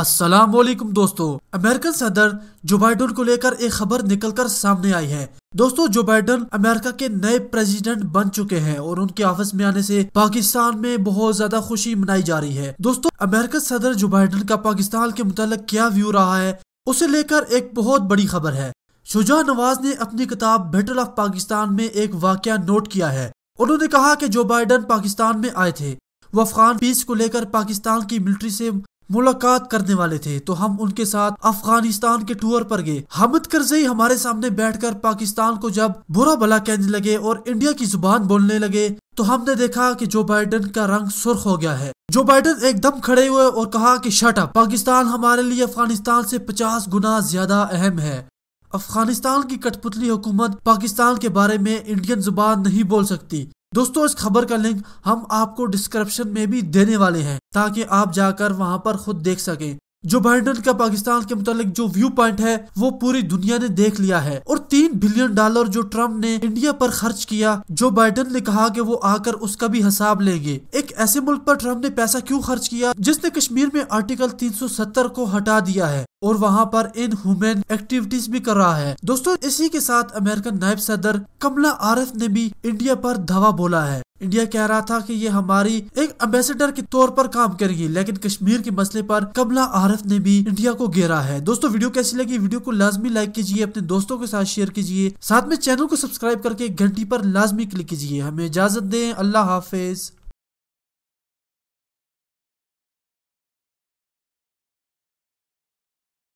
السلام علیکم دوستو امریکن صدر جو بائیڈن کو لے کر ایک خبر نکل کر سامنے آئی ہے دوستو جو بائیڈن امریکہ کے نئے پریزیڈنٹ بن چکے ہیں اور ان کے آفس میں آنے سے پاکستان میں بہت زیادہ خوشی منائی جا رہی ہے امریکن صدر جو بائیڈن کا پاکستان کے متعلق کیا ویو رہا ہے اسے لے کر ایک بہت بڑی خبر ہے شجا نواز نے اپنی کتاب بیٹل آف پاکستان میں ایک واقعہ نوٹ کیا ہے انہوں نے کہا کہ جو بائیڈن پاکستان میں آئے تھے وہ افغان پیس کو لے کر پاکستان کی ملٹری سے ملاقات کرنے والے تھے تو ہم ان کے ساتھ افغانستان کے ٹور پر گئے حامد کرزئی ہمارے سامنے بیٹھ کر پاکستان کو جب برا بلا کہنے لگے اور انڈیا کی زبان بولنے لگے تو ہم نے دیکھا کہ جو بائیڈن کا رنگ سرخ ہو گیا ہے جو بائیڈن ایک دم کھڑے ہوئے اور کہا کہ شٹ اپ پاکستان ہمارے لیے افغانستان سے پچاس گنا زیادہ اہم ہے افغانستان کی کٹپتلی حکومت پاکستان کے بارے میں انڈین زبان نہیں بول سکتی دوستو اس خبر کا لنک ہم آپ کو ڈسکرپشن میں بھی دینے والے ہیں تاکہ آپ جا کر وہاں پر خود دیکھ سکیں جو بائیڈن کا پاکستان کے متعلق جو ویو پوائنٹ ہے وہ پوری دنیا نے دیکھ لیا ہے اور تین بلین ڈالر جو ٹرمپ نے انڈیا پر خرچ کیا جو بائیڈن نے کہا کہ وہ آ کر اس کا بھی حساب لیں گے ایک ایسے ملک پر ٹرمپ نے پیسہ کیوں خرچ کیا جس نے کشمیر میں آرٹیکل تین سو ستر کو ہٹا دیا ہے اور وہاں پر ان ہومین بھی کر رہا ہے دوستو اسی کے ساتھ امریکن نائب صدر کملا آرف نے بھی انڈیا پر دھوا بولا ہے انڈیا کہہ رہا تھا کہ یہ ہماری ایک امبیسڈر کے طور پر کام کر گی لیکن کشمیر کے مسئلے پر کملا آرف نے بھی انڈیا کو گھیرا ہے دوستو ویڈیو کیسی لگی ویڈیو کو لازمی لائک کیجیے اپنے دوستوں کے ساتھ شیئر کیجیے ساتھ میں چینل کو سبسکرائب کر کے گھنٹی پر لازمی کلک کیجیے ہمیں اجازت دیں اللہ حافظ